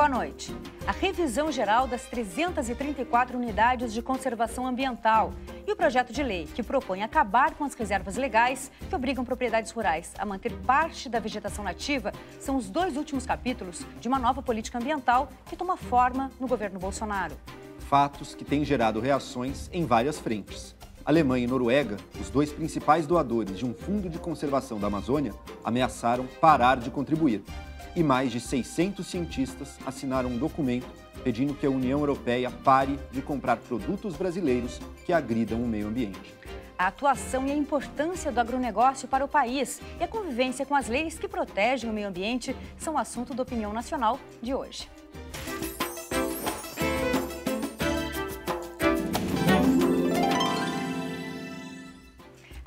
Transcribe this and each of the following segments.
boa noite. A revisão geral das 334 unidades de conservação ambiental e o projeto de lei que propõe acabar com as reservas legais que obrigam propriedades rurais a manter parte da vegetação nativa são os dois últimos capítulos de uma nova política ambiental que toma forma no governo Bolsonaro. Fatos que têm gerado reações em várias frentes. Alemanha e Noruega, os dois principais doadores de um fundo de conservação da Amazônia, ameaçaram parar de contribuir e mais de 600 cientistas assinaram um documento pedindo que a União Europeia pare de comprar produtos brasileiros que agridam o meio ambiente. A atuação e a importância do agronegócio para o país e a convivência com as leis que protegem o meio ambiente são assunto da opinião nacional de hoje.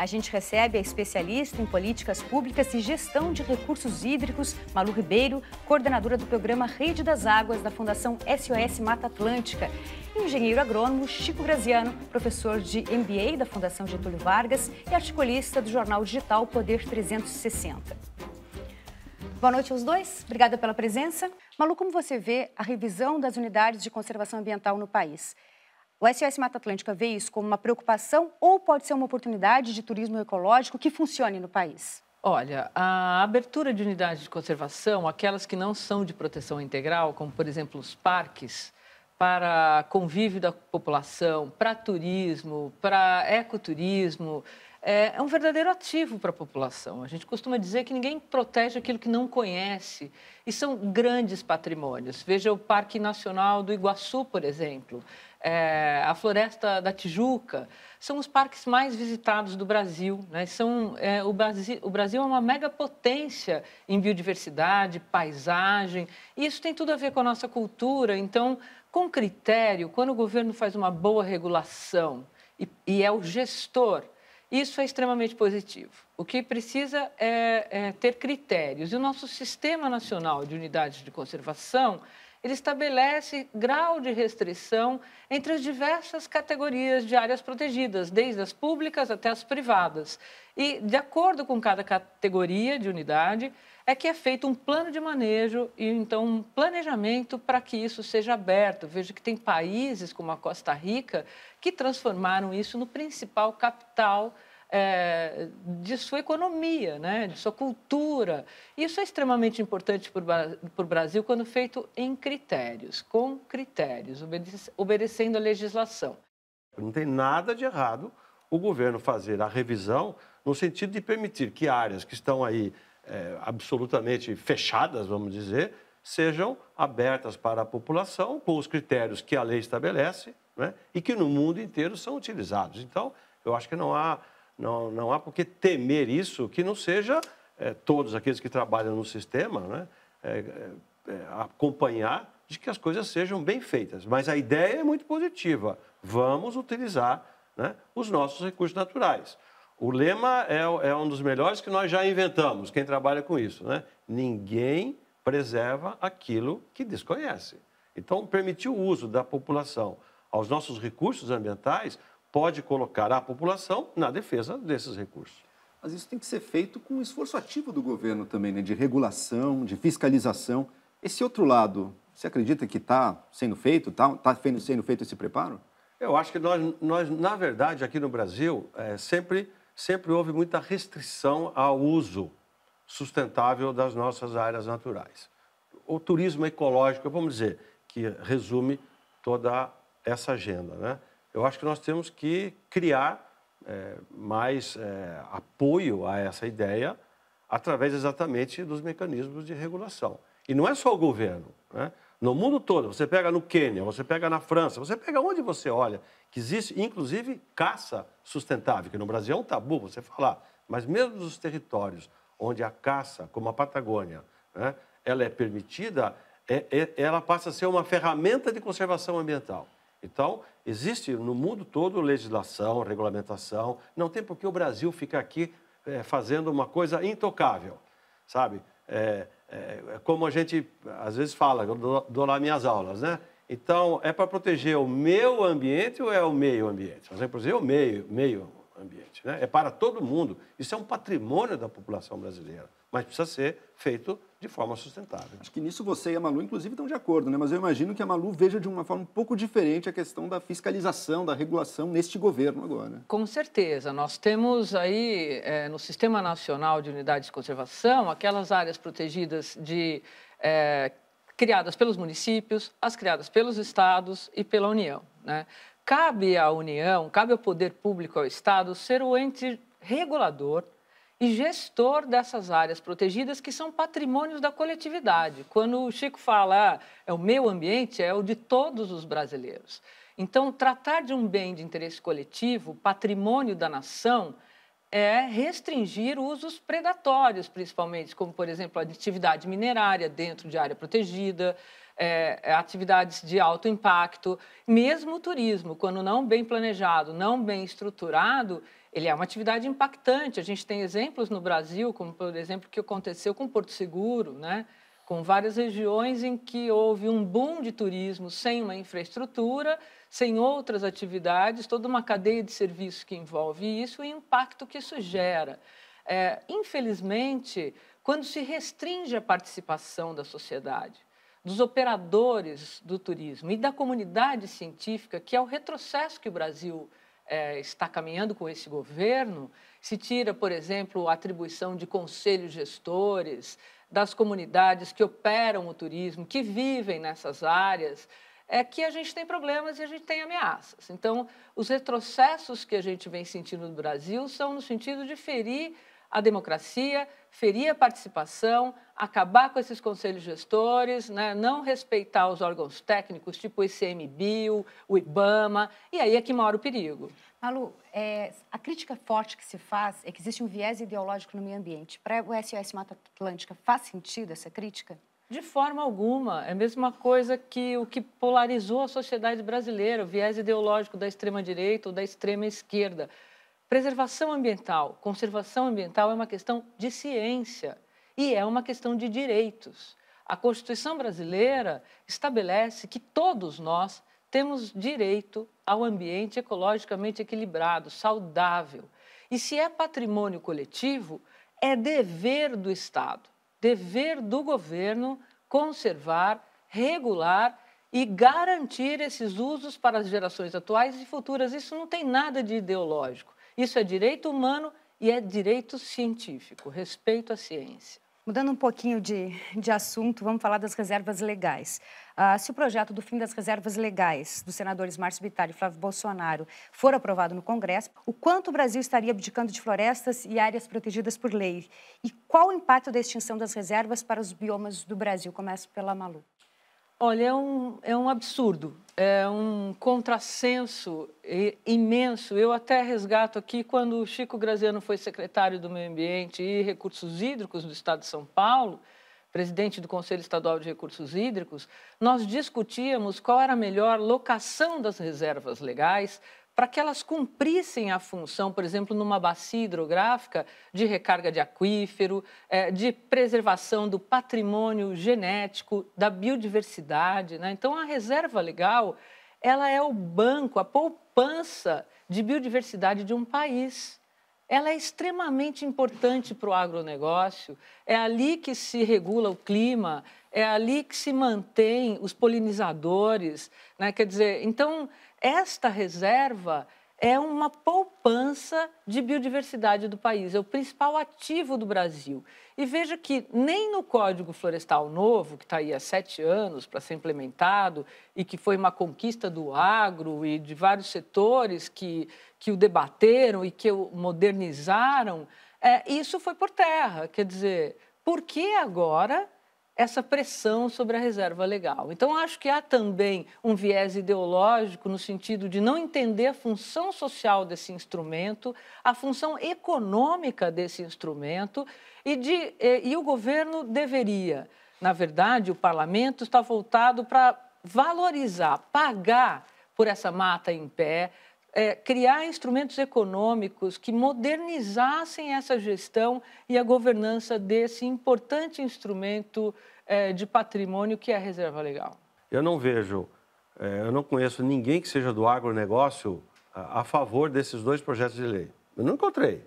A gente recebe a especialista em políticas públicas e gestão de recursos hídricos, Malu Ribeiro, coordenadora do programa Rede das Águas da Fundação SOS Mata Atlântica, e o engenheiro agrônomo Chico Graziano, professor de MBA da Fundação Getúlio Vargas e articulista do jornal digital Poder 360. Boa noite aos dois. Obrigada pela presença. Malu, como você vê a revisão das unidades de conservação ambiental no país? O SOS Mata Atlântica vê isso como uma preocupação ou pode ser uma oportunidade de turismo ecológico que funcione no país? Olha, a abertura de unidades de conservação, aquelas que não são de proteção integral, como por exemplo os parques, para convívio da população, para turismo, para ecoturismo, é, é, um verdadeiro ativo para a população. A gente costuma dizer que ninguém protege aquilo que não conhece. E são grandes patrimônios. Veja o Parque Nacional do Iguaçu, por exemplo, é, a Floresta da Tijuca. São os parques mais visitados do Brasil. Né? São, é, o, Brasil o Brasil é uma mega potência em biodiversidade, paisagem. E isso tem tudo a ver com a nossa cultura. Então, com critério, quando o governo faz uma boa regulação e, e é o gestor isso é extremamente positivo. O que precisa é, é ter critérios. E o nosso Sistema Nacional de Unidades de Conservação ele estabelece grau de restrição entre as diversas categorias de áreas protegidas, desde as públicas até as privadas. E, de acordo com cada categoria de unidade, é que é feito um plano de manejo e, então, um planejamento para que isso seja aberto. Veja que tem países como a Costa Rica que transformaram isso no principal capital é, de sua economia, né, de sua cultura. Isso é extremamente importante para o Brasil quando feito em critérios, com critérios, obedecendo a legislação. Não tem nada de errado o governo fazer a revisão no sentido de permitir que áreas que estão aí é, absolutamente fechadas, vamos dizer, sejam abertas para a população com os critérios que a lei estabelece né, e que no mundo inteiro são utilizados. Então, eu acho que não há não, não há por que temer isso, que não seja é, todos aqueles que trabalham no sistema né, é, é, é, acompanhar de que as coisas sejam bem feitas. Mas a ideia é muito positiva. Vamos utilizar né, os nossos recursos naturais. O lema é, é, um dos melhores que nós já inventamos, quem trabalha com isso. Né? Ninguém preserva aquilo que desconhece. Então, permitir o uso da população aos nossos recursos ambientais pode colocar a população na defesa desses recursos. Mas isso tem que ser feito com um esforço ativo do governo também, né? de regulação, de fiscalização. Esse outro lado, você acredita que está sendo feito? Está tá, tá sendo feito esse preparo? Eu acho que nós, nós na verdade, aqui no Brasil, é, sempre, sempre houve muita restrição ao uso sustentável das nossas áreas naturais. O turismo ecológico, vamos dizer, que resume toda essa agenda, né? eu acho que nós temos que criar é, mais é, apoio a essa ideia através exatamente dos mecanismos de regulação. E não é só o governo. Né? No mundo todo, você pega no Quênia, você pega na França, você pega onde você olha, que existe, inclusive, caça sustentável, que no Brasil é um tabu você falar, mas mesmo nos territórios onde a caça, como a Patagônia, né, ela é permitida, é, é ela passa a ser uma ferramenta de conservação ambiental. Então, existe no mundo todo legislação, regulamentação, não tem por que o Brasil ficar aqui é, fazendo uma coisa intocável, sabe? É, é, é, como a gente às vezes fala, eu dou, dou lá minhas aulas, né? Então, é para proteger o meu ambiente ou é o meio ambiente? Nós temos proteger o meio, meio ambiente. Né? É para todo mundo. Isso é um patrimônio da população brasileira, mas precisa ser feito de forma sustentável. Acho que nisso você e a Malu, inclusive, estão de acordo, né? mas eu imagino que a Malu veja de uma forma um pouco diferente a questão da fiscalização, da regulação neste governo agora. Né? Com certeza. Nós temos aí é, no Sistema Nacional de Unidades de Conservação aquelas áreas protegidas de. É, criadas pelos municípios, as criadas pelos estados e pela União. Né? Cabe à União, cabe ao poder público, ao Estado, ser o ente regulador e gestor dessas áreas protegidas que são patrimônios da coletividade. Quando o Chico fala ah, é o meu ambiente, é o de todos os brasileiros. Então, tratar de um bem de interesse coletivo, patrimônio da nação, é restringir usos predatórios, principalmente, como, por exemplo, a atividade minerária dentro de área protegida, é, é, atividades de alto impacto, mesmo o turismo, quando não bem planejado, não bem estruturado, ele é uma atividade impactante. A gente tem exemplos no Brasil, como por exemplo o que aconteceu com Porto Seguro, né? com várias regiões em que houve um boom de turismo sem uma infraestrutura, sem outras atividades, toda uma cadeia de serviços que envolve isso e o impacto que isso gera. É, infelizmente, quando se restringe a participação da sociedade, dos operadores do turismo e da comunidade científica, que é o retrocesso que o Brasil é, está caminhando com esse governo, se tira, por exemplo, a atribuição de conselhos gestores das comunidades que operam o turismo, que vivem nessas áreas, é que a gente tem problemas e a gente tem ameaças. Então, os retrocessos que a gente vem sentindo no Brasil são no sentido de ferir a democracia, ferir a participação, acabar com esses conselhos gestores, né? não respeitar os órgãos técnicos, tipo o ICMBio, o IBAMA, e aí é que mora o perigo. Malu, é, a crítica forte que se faz é que existe um viés ideológico no meio ambiente. Para o SOS Mata Atlântica, faz sentido essa crítica? De forma alguma. É a mesma coisa que o que polarizou a sociedade brasileira, o viés ideológico da extrema-direita ou da extrema-esquerda. Preservação ambiental, conservação ambiental é uma questão de ciência e é uma questão de direitos. A Constituição brasileira estabelece que todos nós temos direito ao ambiente ecologicamente equilibrado, saudável. E se é patrimônio coletivo, é dever do Estado, dever do governo conservar, regular e garantir esses usos para as gerações atuais e futuras. Isso não tem nada de ideológico. Isso é direito humano e é direito científico, respeito à ciência. Mudando um pouquinho de, de assunto, vamos falar das reservas legais. Ah, se o projeto do fim das reservas legais dos senadores Márcio Bittar e Flávio Bolsonaro for aprovado no Congresso, o quanto o Brasil estaria abdicando de florestas e áreas protegidas por lei? E qual o impacto da extinção das reservas para os biomas do Brasil? Começo pela Malu. Olha, é um, é um absurdo é um contrassenso imenso. Eu até resgato aqui quando o Chico Graziano foi secretário do Meio Ambiente e Recursos Hídricos do Estado de São Paulo, presidente do Conselho Estadual de Recursos Hídricos, nós discutíamos qual era a melhor locação das reservas legais para que elas cumprissem a função, por exemplo, numa bacia hidrográfica de recarga de aquífero, é, de preservação do patrimônio genético, da biodiversidade. Né? Então, a reserva legal ela é o banco, a poupança de biodiversidade de um país. Ela é extremamente importante para o agronegócio. É ali que se regula o clima, é ali que se mantém os polinizadores, né? Quer dizer, então esta reserva é uma poupança de biodiversidade do país, é o principal ativo do Brasil. E veja que nem no Código Florestal Novo, que está aí há sete anos para ser implementado e que foi uma conquista do agro e de vários setores que, que o debateram e que o modernizaram, é, isso foi por terra. Quer dizer, por que agora essa pressão sobre a reserva legal. Então, acho que há também um viés ideológico no sentido de não entender a função social desse instrumento, a função econômica desse instrumento, e, de, eh, e o governo deveria, na verdade, o parlamento está voltado para valorizar, pagar por essa mata em pé, é, criar instrumentos econômicos que modernizassem essa gestão e a governança desse importante instrumento é, de patrimônio que é a reserva legal. Eu não vejo, é, eu não conheço ninguém que seja do agronegócio a, a favor desses dois projetos de lei. Eu não encontrei.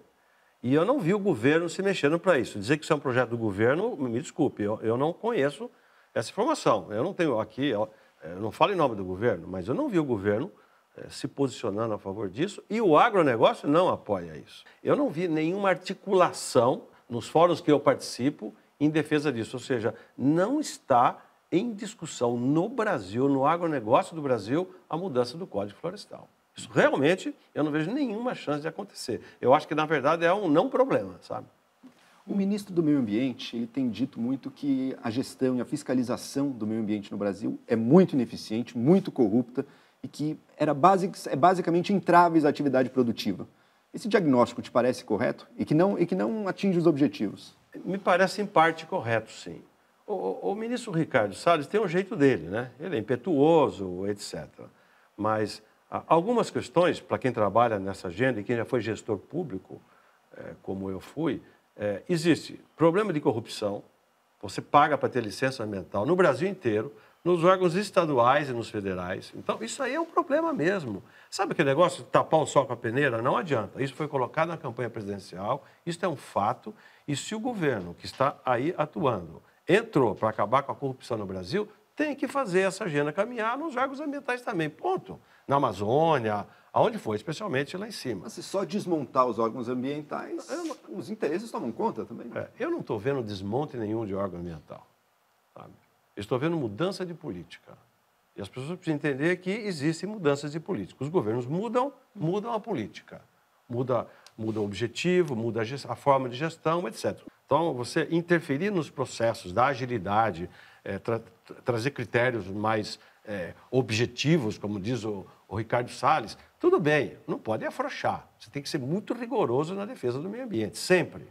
E eu não vi o governo se mexendo para isso. Dizer que isso é um projeto do governo, me desculpe, eu, eu não conheço essa informação. Eu não tenho aqui, eu, é, eu não falo em nome do governo, mas eu não vi o governo eh, se posicionando a favor disso e o agronegócio não apoia isso. Eu não vi nenhuma articulação nos fóruns que eu participo em defesa disso, ou seja, não está em discussão no Brasil, no agronegócio do Brasil, a mudança do Código Florestal. Isso realmente eu não vejo nenhuma chance de acontecer. Eu acho que, na verdade, é um não problema, sabe? O ministro do Meio Ambiente ele tem dito muito que a gestão e a fiscalização do meio ambiente no Brasil é muito ineficiente, muito corrupta e que era basic, é basicamente entraves à atividade produtiva. Esse diagnóstico te parece correto e que não, e que não atinge os objetivos? Me parece em parte correto, sim. O, o, ministro Ricardo Salles tem um jeito dele, né? Ele é impetuoso, etc. Mas ah, algumas questões, para quem trabalha nessa agenda e quem já foi gestor público, é, como eu fui, é, existe problema de corrupção, você paga para ter licença ambiental no Brasil inteiro, nos órgãos estaduais e nos federais. Então, isso aí é um problema mesmo. Sabe aquele negócio de tapar o sol com a peneira? Não adianta. Isso foi colocado na campanha presidencial, isso é um fato. E se o governo que está aí atuando entrou para acabar com a corrupção no Brasil, tem que fazer essa agenda caminhar nos órgãos ambientais também. Ponto. Na Amazônia, aonde foi, especialmente lá em cima. Mas se só desmontar os órgãos ambientais, os interesses tomam conta também. É, eu não estou vendo desmonte nenhum de órgão ambiental. Estou vendo mudança de política. E as pessoas precisam entender que existem mudanças de política. Os governos mudam, mudam a política. Muda, muda o objetivo, muda a, a forma de gestão, etc. Então, você interferir nos processos da agilidade, é, tra trazer critérios mais é, objetivos, como diz o, o Ricardo Salles, tudo bem, não pode afrouxar. Você tem que ser muito rigoroso na defesa do meio ambiente, sempre.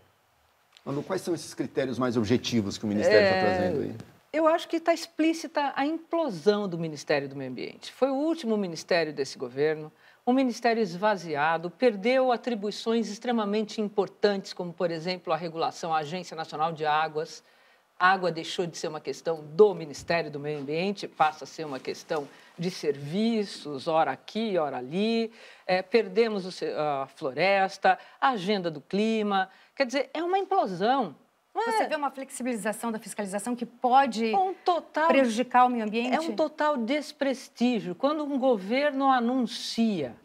Manu, quais são esses critérios mais objetivos que o Ministério está é... trazendo aí? Eu acho que está explícita a implosão do Ministério do Meio Ambiente. Foi o último ministério desse governo, um ministério esvaziado, perdeu atribuições extremamente importantes, como, por exemplo, a regulação, a Agência Nacional de Águas. A água deixou de ser uma questão do Ministério do Meio Ambiente, passa a ser uma questão de serviços, ora aqui, ora ali. É, perdemos a floresta, a agenda do clima. Quer dizer, é uma implosão. Você é. vê uma flexibilização da fiscalização que pode é um total, prejudicar o meio ambiente? É um total desprestígio. Quando um governo anuncia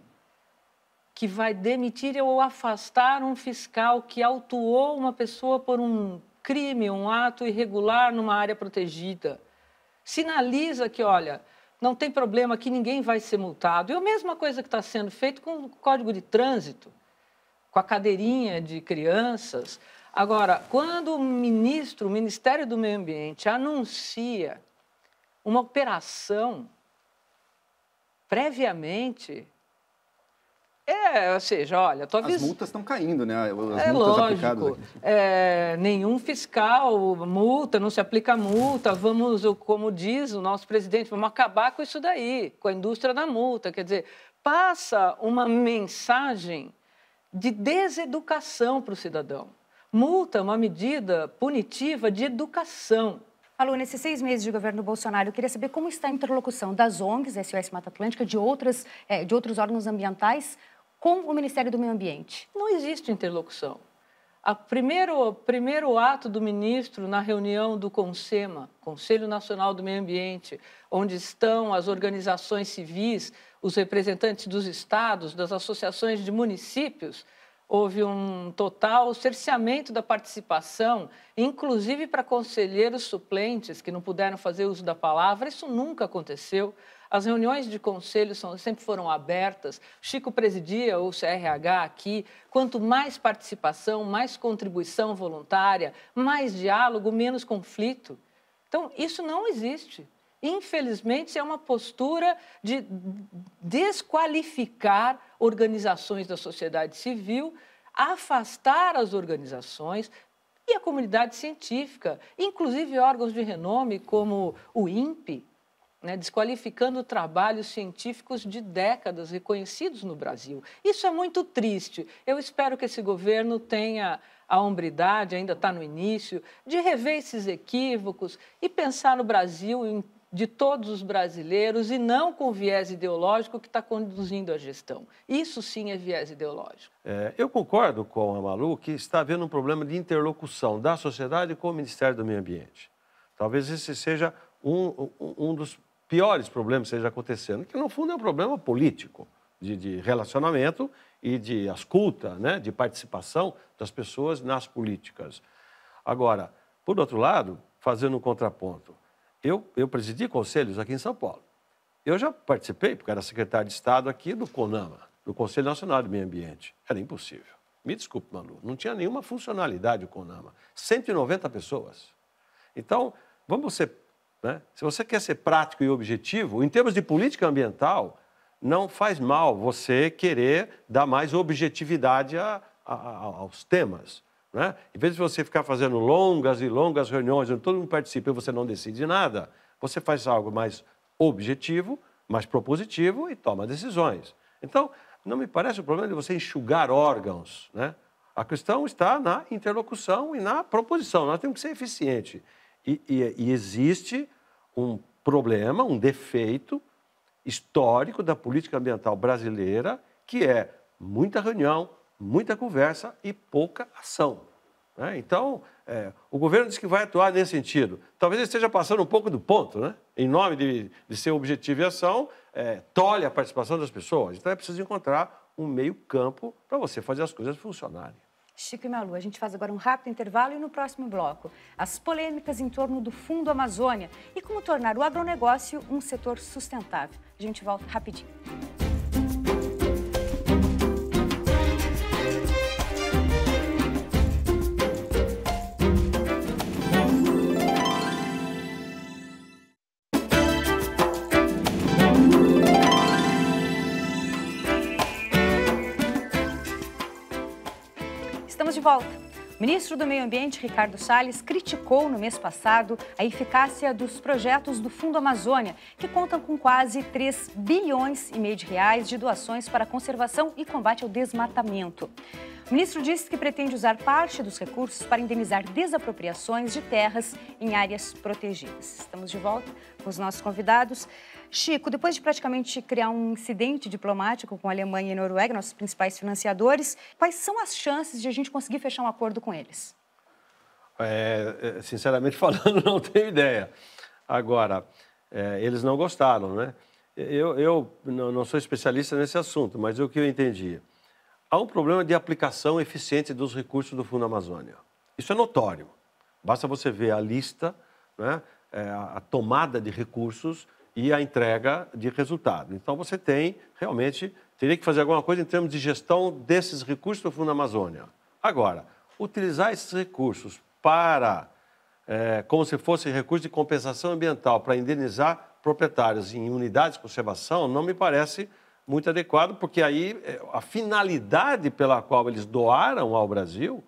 que vai demitir ou afastar um fiscal que autuou uma pessoa por um crime, um ato irregular numa área protegida, sinaliza que, olha, não tem problema que ninguém vai ser multado. E a mesma coisa que está sendo feito com o Código de Trânsito, com a cadeirinha de crianças. Agora, quando o ministro, o Ministério do Meio Ambiente, anuncia uma operação previamente. É, ou seja, olha, tô avis... As multas estão caindo, né? As é lógico. É, nenhum fiscal, multa, não se aplica multa. Vamos, como diz o nosso presidente, vamos acabar com isso daí, com a indústria da multa. Quer dizer, passa uma mensagem de deseducação para o cidadão multa, uma medida punitiva de educação. Alô, nesses seis meses de governo Bolsonaro, eu queria saber como está a interlocução das ONGs, SOS Mata Atlântica, de, outras, é, de outros órgãos ambientais com o Ministério do Meio Ambiente. Não existe interlocução. O primeiro, primeiro ato do ministro na reunião do CONSEMA, Conselho Nacional do Meio Ambiente, onde estão as organizações civis, os representantes dos estados, das associações de municípios, houve um total cerceamento da participação, inclusive para conselheiros suplentes que não puderam fazer uso da palavra. Isso nunca aconteceu. As reuniões de conselho são, sempre foram abertas. Chico presidia o CRH aqui. Quanto mais participação, mais contribuição voluntária, mais diálogo, menos conflito. Então, isso não existe. Infelizmente, é uma postura de desqualificar organizações da sociedade civil, afastar as organizações e a comunidade científica, inclusive órgãos de renome como o INPE, né, desqualificando trabalhos científicos de décadas reconhecidos no Brasil. Isso é muito triste. Eu espero que esse governo tenha a hombridade, ainda está no início, de rever esses equívocos e pensar no Brasil em de todos os brasileiros e não com viés ideológico que está conduzindo a gestão. Isso sim é viés ideológico. É, eu concordo com a Malu que está havendo um problema de interlocução da sociedade com o Ministério do Meio Ambiente. Talvez esse seja um, um dos piores problemas que esteja acontecendo, que no fundo é um problema político, de, de relacionamento e de escuta, né, de participação das pessoas nas políticas. Agora, por outro lado, fazendo um contraponto, eu, eu presidi conselhos aqui em São Paulo. Eu já participei, porque era secretário de Estado aqui do CONAMA, do Conselho Nacional de Meio Ambiente. Era impossível. Me desculpe, Manu, não tinha nenhuma funcionalidade o CONAMA. 190 pessoas. Então, vamos ser. Né? Se você quer ser prático e objetivo, em termos de política ambiental, não faz mal você querer dar mais objetividade a, a, aos temas. Né? Em vez de você ficar fazendo longas e longas reuniões onde todo mundo participa e você não decide nada, você faz algo mais objetivo, mais propositivo e toma decisões. Então, não me parece o problema de você enxugar órgãos. Né? A questão está na interlocução e na proposição. Nós temos que ser eficiente. E, e, e existe um problema, um defeito histórico da política ambiental brasileira, que é muita reunião, muita conversa e pouca ação. Né? Então, é, o governo diz que vai atuar nesse sentido. Talvez ele esteja passando um pouco do ponto, né? em nome de, de seu objetivo e ação, é, tolhe a participação das pessoas. Então, é preciso encontrar um meio campo para você fazer as coisas funcionarem. Chico e Malu, a gente faz agora um rápido intervalo e no próximo bloco, as polêmicas em torno do Fundo Amazônia e como tornar o agronegócio um setor sustentável. A gente volta rapidinho. de volta. O ministro do Meio Ambiente, Ricardo Salles, criticou no mês passado a eficácia dos projetos do Fundo Amazônia, que contam com quase 3 bilhões e meio de reais de doações para conservação e combate ao desmatamento. O ministro disse que pretende usar parte dos recursos para indenizar desapropriações de terras em áreas protegidas. Estamos de volta com os nossos convidados. Chico, depois de praticamente criar um incidente diplomático com a Alemanha e a Noruega, nossos principais financiadores, quais são as chances de a gente conseguir fechar um acordo com eles? É, é sinceramente falando, não tenho ideia. Agora, é, eles não gostaram, né? Eu, eu não sou especialista nesse assunto, mas o que eu entendi? Há um problema de aplicação eficiente dos recursos do Fundo Amazônia. Isso é notório. Basta você ver a lista, né, é, a tomada de recursos e a entrega de resultado. Então, você tem realmente teria que fazer alguma coisa em termos de gestão desses recursos do Fundo Amazônia. Agora, utilizar esses recursos para, é, como se fossem recursos de compensação ambiental, para indenizar proprietários em unidades de conservação, não me parece muito adequado, porque aí é, a finalidade pela qual eles doaram ao Brasil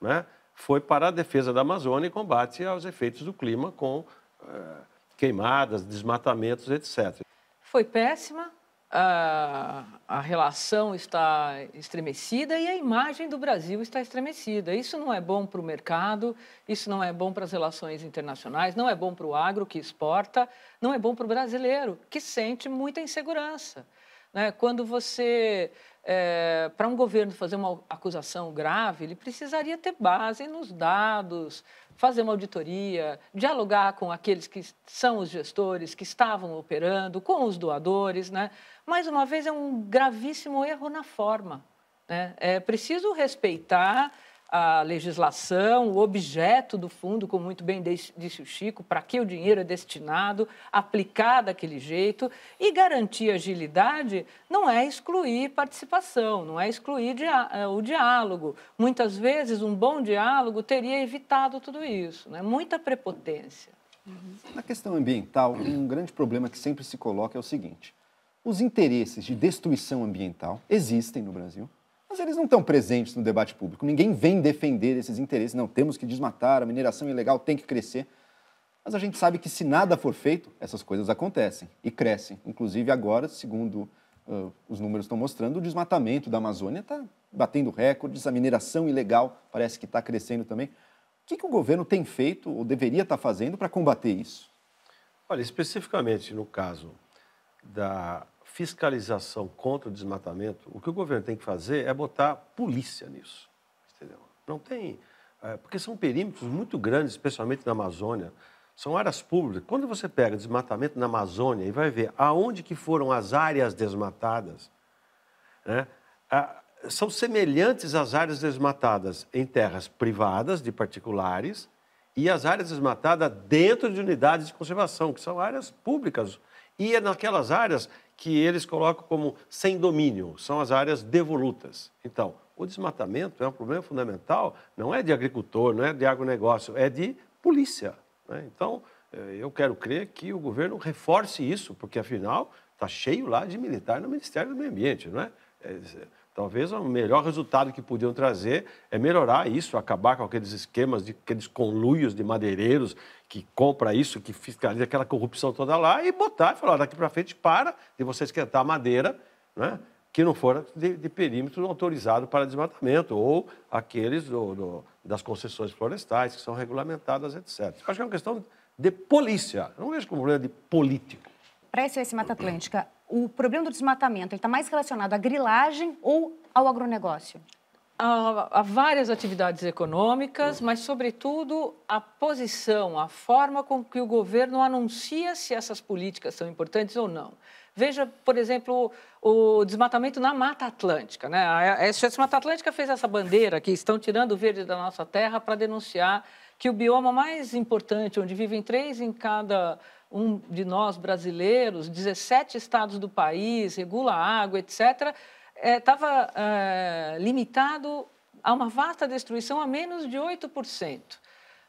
né, foi para a defesa da Amazônia e combate aos efeitos do clima com. É, queimadas, desmatamentos, etc. Foi péssima, a, a relação está estremecida e a imagem do Brasil está estremecida. Isso não é bom para o mercado, isso não é bom para as relações internacionais, não é bom para o agro que exporta, não é bom para o brasileiro que sente muita insegurança. Né? Quando você, é, para um governo fazer uma acusação grave, ele precisaria ter base nos dados, fazer uma auditoria, dialogar com aqueles que são os gestores, que estavam operando, com os doadores. Né? Mais uma vez, é um gravíssimo erro na forma. Né? É preciso respeitar a legislação, o objeto do fundo, como muito bem disse o Chico, para que o dinheiro é destinado, aplicar daquele jeito e garantir agilidade não é excluir participação, não é excluir é, o diálogo. Muitas vezes um bom diálogo teria evitado tudo isso, né? muita prepotência. Uhum. Na questão ambiental, um grande problema que sempre se coloca é o seguinte: os interesses de destruição ambiental existem no Brasil mas eles não estão presentes no debate público. Ninguém vem defender esses interesses. Não, temos que desmatar, a mineração ilegal tem que crescer. Mas a gente sabe que se nada for feito, essas coisas acontecem e crescem. Inclusive agora, segundo uh, os números estão mostrando, o desmatamento da Amazônia está batendo recordes, a mineração ilegal parece que está crescendo também. O que, que o governo tem feito ou deveria estar tá fazendo para combater isso? Olha, especificamente no caso da fiscalização contra o desmatamento, o que o governo tem que fazer é botar polícia nisso. Entendeu? Não tem. É, porque são perímetros muito grandes, especialmente na Amazônia. São áreas públicas. Quando você pega desmatamento na Amazônia e vai ver aonde que foram as áreas desmatadas, né, a, são semelhantes às áreas desmatadas em terras privadas de particulares e as áreas desmatadas dentro de unidades de conservação, que são áreas públicas. E é naquelas áreas que eles colocam como sem domínio, são as áreas devolutas. Então, o desmatamento é um problema fundamental, não é de agricultor, não é de agronegócio, é de polícia. Né? Então, eh, eu quero crer que o governo reforce isso, porque afinal está cheio lá de militar no Ministério do Meio Ambiente, não é? Eh, Talvez o melhor resultado que podiam trazer é melhorar isso, acabar com aqueles esquemas, de, aqueles conluios de madeireiros que compra isso, que fiscaliza aquela corrupção toda lá e botar e falar daqui para frente para de você esquentar madeira, né? que não fora de, de, perímetro autorizado para desmatamento, ou aqueles do, do, das concessões florestais, que são regulamentadas, etc. Acho que é uma questão de polícia, não vejo como problema de político. Para esse Mata Atlântica, o problema do desmatamento está mais relacionado à grilagem ou ao agronegócio? Há, Há várias atividades econômicas, mas, sobretudo, a posição, a forma com que o governo anuncia se essas políticas são importantes ou não. Veja, por exemplo, o, o desmatamento na Mata Atlântica. Né? A SOS Mata Atlântica fez essa bandeira que estão tirando o verde da nossa terra para denunciar que o bioma mais importante, onde vivem três em cada um de nós brasileiros, 17 estados do país, regula a água, etc., estava é, é, limitado a uma vasta destruição a menos de 8%.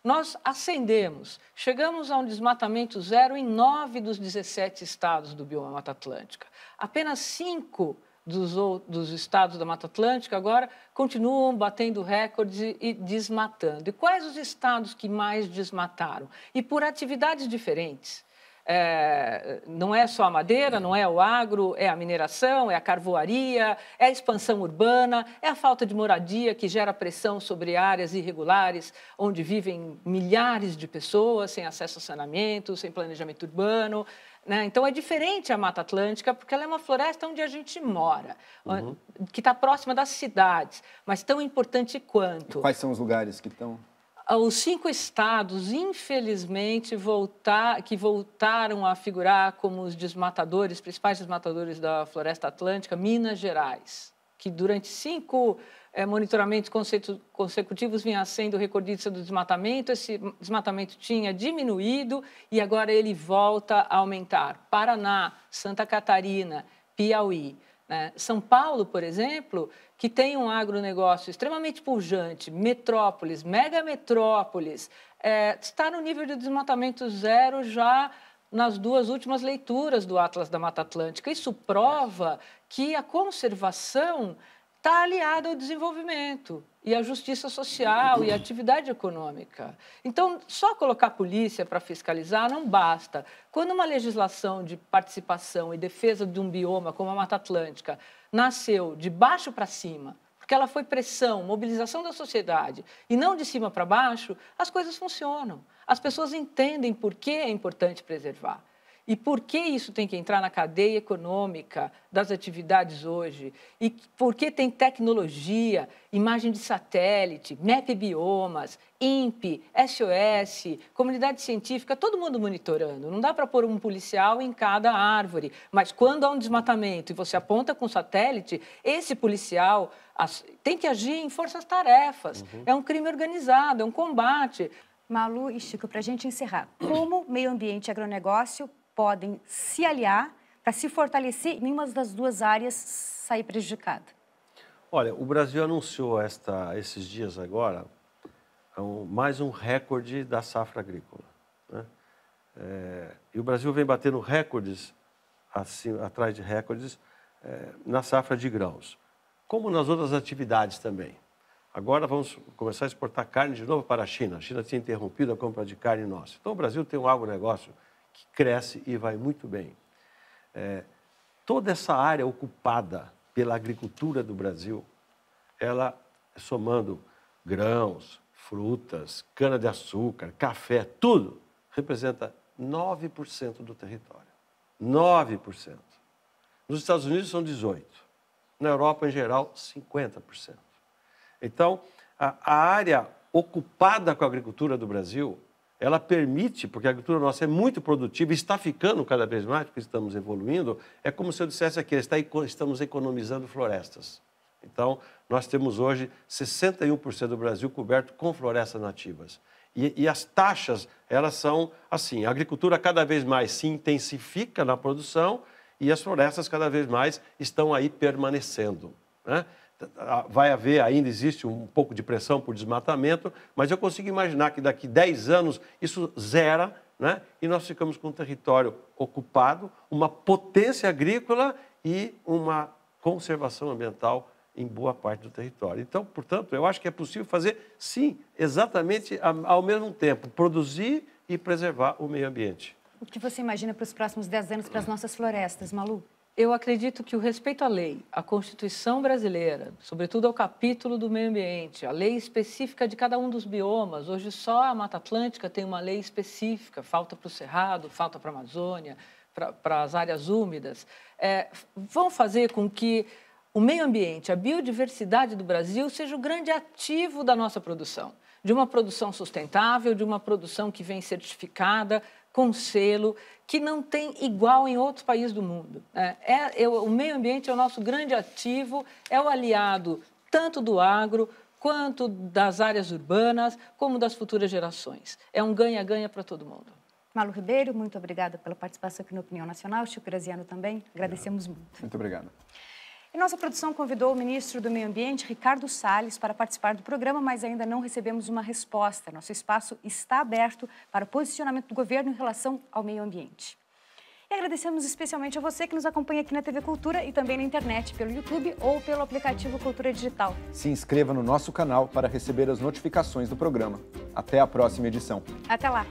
Nós ascendemos, chegamos a um desmatamento zero em nove dos 17 estados do bioma Mata Atlântica. Apenas cinco dos, dos estados da Mata Atlântica agora continuam batendo recordes e, e desmatando. E quais os estados que mais desmataram? E por atividades diferentes. É, não é só a madeira, não é o agro, é a mineração, é a carvoaria, é a expansão urbana, é a falta de moradia que gera pressão sobre áreas irregulares onde vivem milhares de pessoas sem acesso a saneamento, sem planejamento urbano. Né? Então é diferente a Mata Atlântica porque ela é uma floresta onde a gente mora, uhum. que está próxima das cidades, mas tão importante quanto. E quais são os lugares que estão? os cinco estados, infelizmente, voltar, que voltaram a figurar como os desmatadores, principais desmatadores da floresta atlântica, Minas Gerais, que durante cinco é, monitoramentos consecutivos vinha sendo recordista do desmatamento, esse desmatamento tinha diminuído e agora ele volta a aumentar. Paraná, Santa Catarina, Piauí. É, São Paulo, por exemplo, que tem um agronegócio extremamente pujante, metrópolis, mega metrópolis, é, está no nível de desmatamento zero já nas duas últimas leituras do Atlas da Mata Atlântica. Isso prova que a conservação está aliada ao desenvolvimento e a justiça social e a atividade econômica. Então, só colocar a polícia para fiscalizar não basta. Quando uma legislação de participação e defesa de um bioma como a Mata Atlântica nasceu de baixo para cima, porque ela foi pressão, mobilização da sociedade, e não de cima para baixo, as coisas funcionam. As pessoas entendem por que é importante preservar. E por que isso tem que entrar na cadeia econômica das atividades hoje? E por que tem tecnologia, imagem de satélite, MEP biomas, INPE, SOS, comunidade científica, todo mundo monitorando. Não dá para pôr um policial em cada árvore, mas quando há um desmatamento e você aponta com satélite, esse policial tem que agir em forças-tarefas. Uhum. É um crime organizado, é um combate. Malu e Chico, para a gente encerrar, como meio ambiente e agronegócio podem se aliar para se fortalecer e nenhuma das duas áreas sair prejudicada? Olha, o Brasil anunciou esta, esses dias agora é mais um recorde da safra agrícola. Né? É, e o Brasil vem batendo recordes, assim, atrás de recordes, é, na safra de grãos, como nas outras atividades também. Agora vamos começar a exportar carne de novo para a China. A China tinha interrompido a compra de carne nossa. Então o Brasil tem um agronegócio negócio que cresce e vai muito bem. É, toda essa área ocupada pela agricultura do Brasil, ela é somando grãos, frutas, cana-de-açúcar, café, tudo, representa 9% do território. 9%. Nos Estados Unidos são 18%. Na Europa, em geral, 50%. Então, a, a área ocupada com a agricultura do Brasil ela permite, porque a agricultura nossa é muito produtiva, está ficando cada vez mais, porque estamos evoluindo, é como se eu dissesse aqui, está, estamos economizando florestas. Então, nós temos hoje 61% do Brasil coberto com florestas nativas. E, e, as taxas, elas são assim, a agricultura cada vez mais se intensifica na produção e as florestas cada vez mais estão aí permanecendo. Né? Ah, vai haver, ainda existe um pouco de pressão por desmatamento, mas eu consigo imaginar que daqui 10 anos isso zera né? e nós ficamos com um território ocupado, uma potência agrícola e uma conservação ambiental em boa parte do território. Então, portanto, eu acho que é possível fazer, sim, exatamente ao mesmo tempo, produzir e preservar o meio ambiente. O que você imagina para os próximos 10 anos para as nossas florestas, Malu? Eu acredito que o respeito à lei, à Constituição brasileira, sobretudo ao capítulo do meio ambiente, a lei específica de cada um dos biomas. Hoje só a Mata Atlântica tem uma lei específica, falta para o Cerrado, falta para a Amazônia, para as áreas úmidas. É, vão fazer com que o meio ambiente, a biodiversidade do Brasil seja o grande ativo da nossa produção. De uma produção sustentável, de uma produção que vem certificada, com selo, que não tem igual em outros países do mundo. Né? É, é, é, o meio ambiente é o nosso grande ativo, é o aliado tanto do agro quanto das áreas urbanas, como das futuras gerações. É um ganha-ganha para todo mundo. Malu Ribeiro, muito obrigada pela participação aqui no Opinião Nacional. Chico Graziano também, agradecemos muito. Muito obrigado. E nossa produção convidou o ministro do Meio Ambiente, Ricardo Salles, para participar do programa, mas ainda não recebemos uma resposta. Nosso espaço está aberto para o posicionamento do governo em relação ao meio ambiente. E agradecemos especialmente a você que nos acompanha aqui na TV Cultura e também na internet, pelo YouTube ou pelo aplicativo Cultura Digital. Se inscreva no nosso canal para receber as notificações do programa. Até a próxima edição. Até lá!